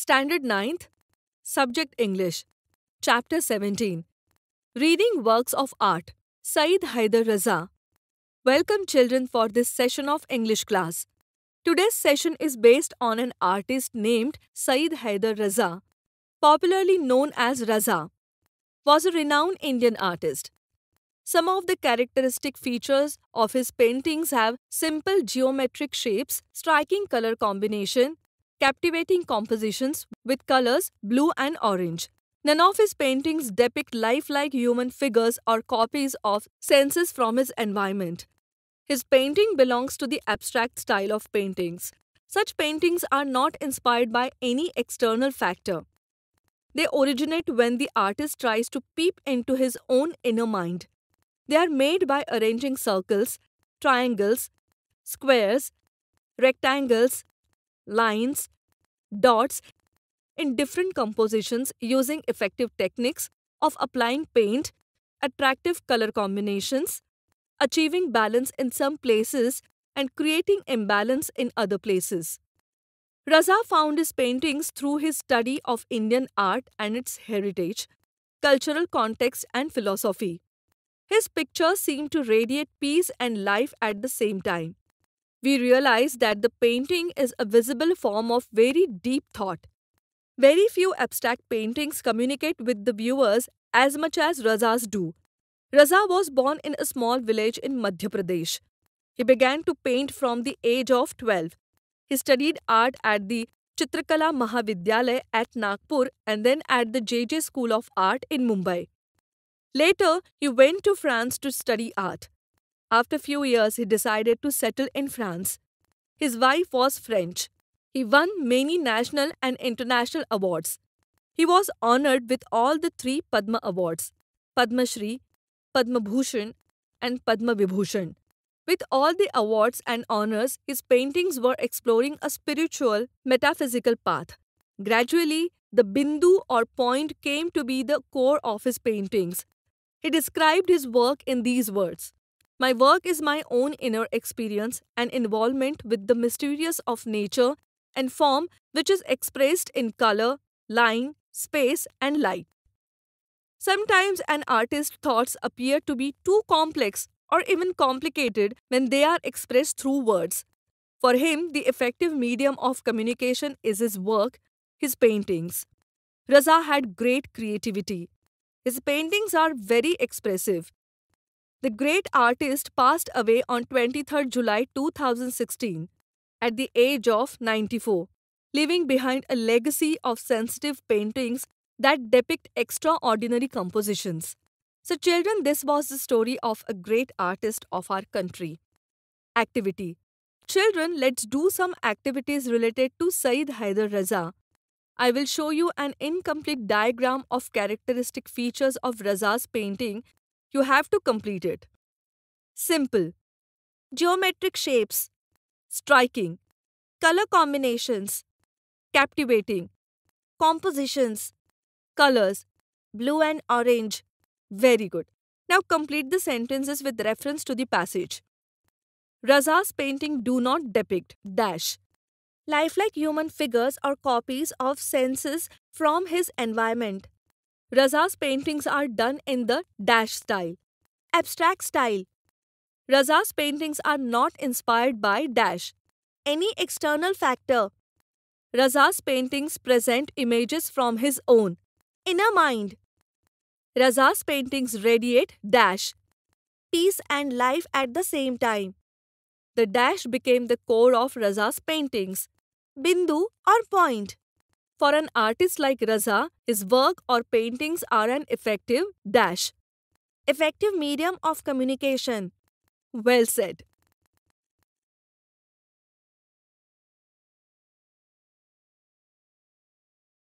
Standard 9th, Subject English, Chapter 17. Reading Works of Art, Saeed Haider Raza. Welcome, children, for this session of English class. Today's session is based on an artist named Saeed Haider Raza, popularly known as Raza, was a renowned Indian artist. Some of the characteristic features of his paintings have simple geometric shapes, striking color combination, captivating compositions with colors blue and orange. None of his paintings depict lifelike human figures or copies of senses from his environment. His painting belongs to the abstract style of paintings. Such paintings are not inspired by any external factor. They originate when the artist tries to peep into his own inner mind. They are made by arranging circles, triangles, squares, rectangles, lines, dots in different compositions using effective techniques of applying paint, attractive color combinations, achieving balance in some places and creating imbalance in other places. Raza found his paintings through his study of Indian art and its heritage, cultural context and philosophy. His pictures seem to radiate peace and life at the same time we realize that the painting is a visible form of very deep thought. Very few abstract paintings communicate with the viewers as much as Raza's do. Raza was born in a small village in Madhya Pradesh. He began to paint from the age of 12. He studied art at the Chitrakala Mahavidyalaya at Nagpur and then at the JJ School of Art in Mumbai. Later, he went to France to study art. After few years, he decided to settle in France. His wife was French. He won many national and international awards. He was honored with all the three Padma Awards Padma Shri, Padma Bhushan, and Padma Vibhushan. With all the awards and honors, his paintings were exploring a spiritual, metaphysical path. Gradually, the bindu or point came to be the core of his paintings. He described his work in these words my work is my own inner experience and involvement with the mysterious of nature and form which is expressed in color, line, space and light. Sometimes an artist's thoughts appear to be too complex or even complicated when they are expressed through words. For him, the effective medium of communication is his work, his paintings. Raza had great creativity. His paintings are very expressive. The great artist passed away on 23rd July 2016 at the age of 94, leaving behind a legacy of sensitive paintings that depict extraordinary compositions. So, children, this was the story of a great artist of our country. Activity Children, let's do some activities related to Saeed Haider Raza. I will show you an incomplete diagram of characteristic features of Raza's painting you have to complete it. Simple. Geometric shapes. Striking. Color combinations. Captivating. Compositions. Colors. Blue and orange. Very good. Now complete the sentences with reference to the passage. Raza's painting do not depict dash lifelike human figures or copies of senses from his environment. Raza's paintings are done in the dash style, abstract style. Raza's paintings are not inspired by dash, any external factor. Raza's paintings present images from his own inner mind. Raza's paintings radiate dash, peace and life at the same time. The dash became the core of Raza's paintings. Bindu or point. For an artist like Raza, his work or paintings are an effective dash. Effective medium of communication. Well said.